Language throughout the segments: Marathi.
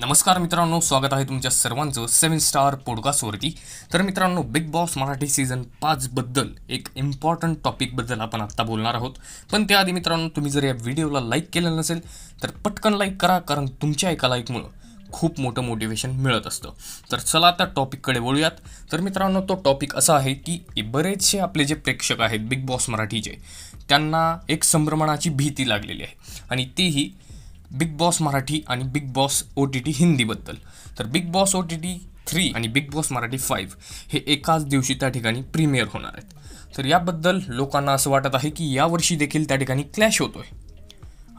नमस्कार मित्रांनो स्वागत आहे तुमच्या सर्वांचं सेवन स्टार पॉडकास्टवरती तर मित्रांनो बिग बॉस मराठी सीझन पाचबद्दल एक इम्पॉर्टंट टॉपिकबद्दल आपण आत्ता बोलणार आहोत पण त्याआधी मित्रांनो तुम्ही जर या व्हिडिओला लाईक केलं नसेल तर पटकन लाईक करा कारण तुमच्या एका लाईकमुळं खूप मोठं मोटिवेशन मिळत असतं तर चला आता टॉपिककडे वळूयात तर मित्रांनो तो टॉपिक असा आहे की बरेचसे आपले जे प्रेक्षक आहेत बिग बॉस मराठीचे त्यांना एक संभ्रमणाची भीती लागलेली आहे आणि तीही बिग बॉस मराठी आणि Bigg Boss O T T हिंदीबद्दल तर Bigg Boss O T T three आणि बिग बॉस मराठी फाईव्ह हे एकाच दिवशी त्या ठिकाणी प्रीमियर होणार आहेत तर याबद्दल लोकांना असं वाटत आहे की यावर्षी देखील त्या ठिकाणी क्लॅश होतो आहे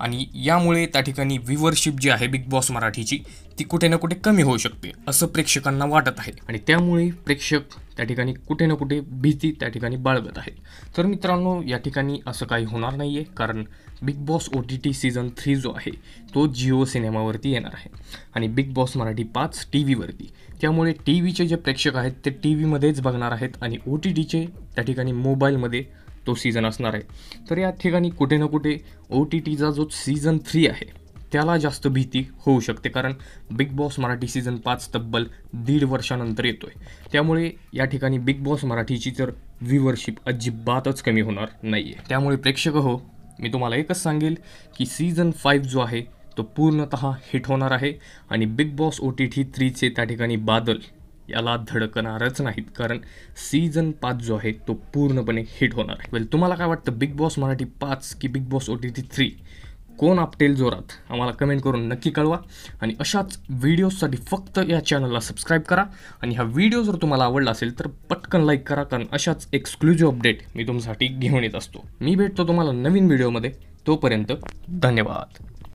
आणि यामुळे त्या ठिकाणी व्हिवरशिप जी आहे बिग बॉस मराठीची ती कुठे ना कुठे कमी होऊ शकते असं प्रेक्षकांना वाटत आहे आणि त्यामुळे प्रेक्षक त्या ठिकाणी कुठे ना कुठे भीती त्या ठिकाणी बाळगत आहे तर मित्रांनो या ठिकाणी असं काही होणार नाही आहे कारण Bigg Boss O T T season three जो आहे तो जिओ सिनेमावरती येणार आहे आणि बिग बॉस मराठी पाच टी व्हीवरती त्यामुळे टी व्हीचे जे प्रेक्षक आहेत ते टी व्हीमध्येच बघणार आहेत आणि ओ टी टीचे त्या ठिकाणी मोबाईलमध्ये तो सीझन असणार आहे तर या ठिकाणी कुठे ना कुठे ओ टी टीचा जो सीझन थ्री आहे त्याला जास्त भीती होऊ शकते कारण बिग बॉस मराठी सीझन पाच तब्बल दीड वर्षानंतर येतो आहे त्यामुळे या ठिकाणी बिग बॉस मराठीची तर व्ह्युवरशिप अजिबातच कमी होणार नाही आहे त्यामुळे प्रेक्षक हो मी तुम्हाला एकच सांगेल की सीझन फाईव्ह जो आहे तो पूर्णत हिट होणार आहे आणि Bigg Boss O T T थ्रीचे त्या ठिकाणी बादल याला धडकणारच नाहीत कारण सीझन पाच जो आहे तो पूर्णपणे हिट होणार आहे वेल तुम्हाला काय वाटतं बिग बॉस मराठी पाच की Bigg Boss O T T three कोण आपटेल जोरात आम्हाला कमेंट करून नक्की कळवा आणि अशाच व्हिडिओजसाठी फक्त या चॅनलला सबस्क्राईब करा आणि हा व्हिडिओ जर तुम्हाला आवडला असेल तर पटकन लाईक करा कारण अशाच एक्सक्लुझिव्ह अपडेट मी तुमच्यासाठी घेऊन येत असतो मी भेटतो तुम्हाला नवीन व्हिडिओमध्ये तोपर्यंत धन्यवाद